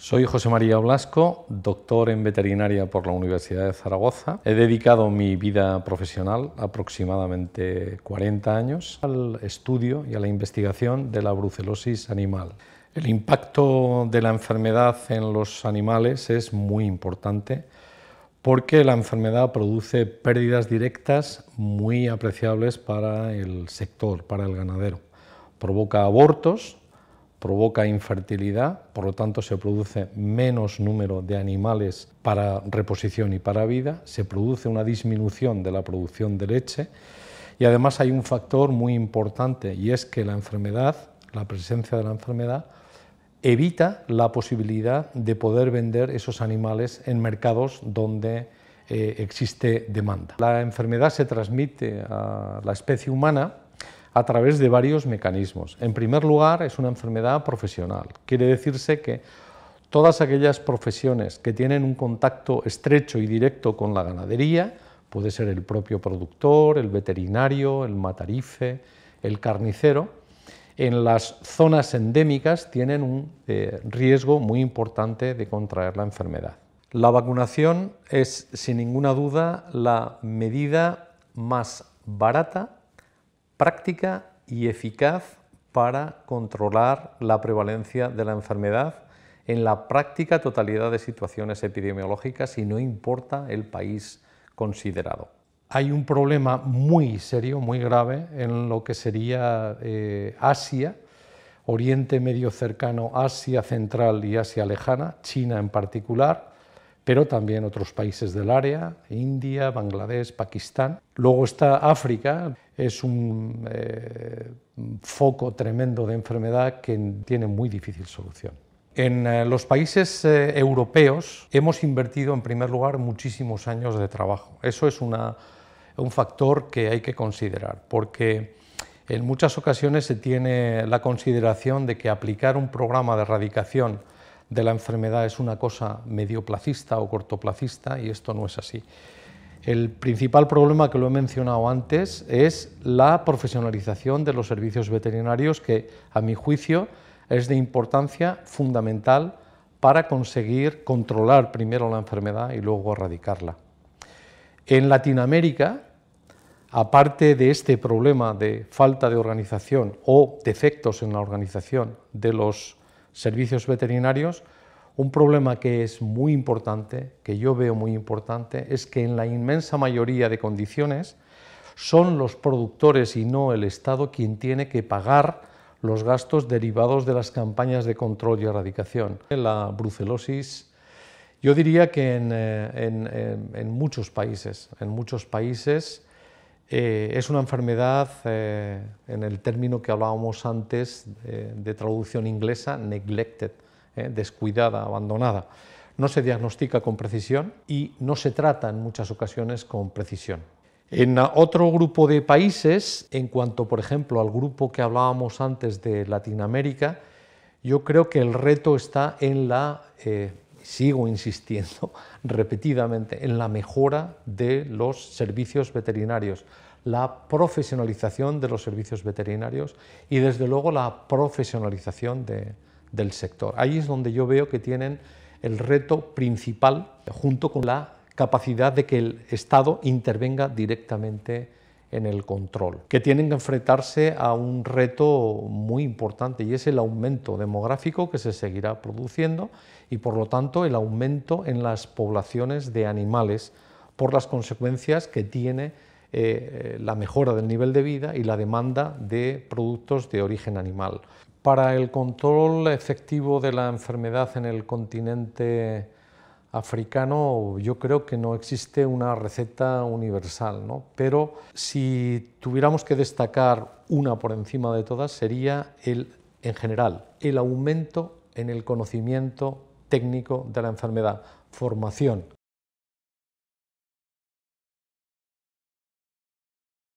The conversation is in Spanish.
Soy José María Blasco, doctor en veterinaria por la Universidad de Zaragoza. He dedicado mi vida profesional, aproximadamente 40 años, al estudio y a la investigación de la brucelosis animal. El impacto de la enfermedad en los animales es muy importante porque la enfermedad produce pérdidas directas muy apreciables para el sector, para el ganadero. Provoca abortos, provoca infertilidad, por lo tanto se produce menos número de animales para reposición y para vida, se produce una disminución de la producción de leche y además hay un factor muy importante y es que la enfermedad, la presencia de la enfermedad, evita la posibilidad de poder vender esos animales en mercados donde eh, existe demanda. La enfermedad se transmite a la especie humana a través de varios mecanismos. En primer lugar, es una enfermedad profesional. Quiere decirse que todas aquellas profesiones que tienen un contacto estrecho y directo con la ganadería, puede ser el propio productor, el veterinario, el matarife, el carnicero, en las zonas endémicas tienen un eh, riesgo muy importante de contraer la enfermedad. La vacunación es, sin ninguna duda, la medida más barata práctica y eficaz para controlar la prevalencia de la enfermedad en la práctica totalidad de situaciones epidemiológicas y no importa el país considerado. Hay un problema muy serio, muy grave en lo que sería eh, Asia, Oriente Medio cercano, Asia Central y Asia Lejana, China en particular, pero también otros países del área, India, Bangladesh, Pakistán. Luego está África, es un eh, foco tremendo de enfermedad que tiene muy difícil solución. En eh, los países eh, europeos hemos invertido en primer lugar muchísimos años de trabajo. Eso es un factor que hay que considerar, porque en muchas ocasiones se tiene la consideración de que aplicar un programa de erradicación de la enfermedad es una cosa medioplacista o cortoplacista y esto no es así. El principal problema que lo he mencionado antes es la profesionalización de los servicios veterinarios que, a mi juicio, es de importancia fundamental para conseguir controlar primero la enfermedad y luego erradicarla. En Latinoamérica, aparte de este problema de falta de organización o defectos en la organización de los servicios veterinarios, un problema que es muy importante, que yo veo muy importante, es que en la inmensa mayoría de condiciones son los productores y no el Estado quien tiene que pagar los gastos derivados de las campañas de control y erradicación. La brucelosis, yo diría que en, eh, en muchos países, en muchos países eh, es una enfermedad, eh, en el término que hablábamos antes, eh, de traducción inglesa, neglected, descuidada, abandonada. No se diagnostica con precisión y no se trata en muchas ocasiones con precisión. En otro grupo de países, en cuanto por ejemplo al grupo que hablábamos antes de Latinoamérica, yo creo que el reto está en la sigo insistiendo repetidamente en la mejora de los servicios veterinarios, la profesionalización de los servicios veterinarios y desde luego la profesionalización del sector. Ahí es donde yo veo que tienen el reto principal junto con la capacidad de que el Estado intervenga directamente en el control, que tienen que enfrentarse a un reto muy importante y es el aumento demográfico que se seguirá produciendo y por lo tanto el aumento en las poblaciones de animales por las consecuencias que tiene eh, eh, la mejora del nivel de vida y la demanda de productos de origen animal. Para el control efectivo de la enfermedad en el continente africano yo creo que no existe una receta universal, pero si tuviéramos que destacar una por encima de todas sería el, en general el aumento en el conocimiento técnico de la enfermedad, formación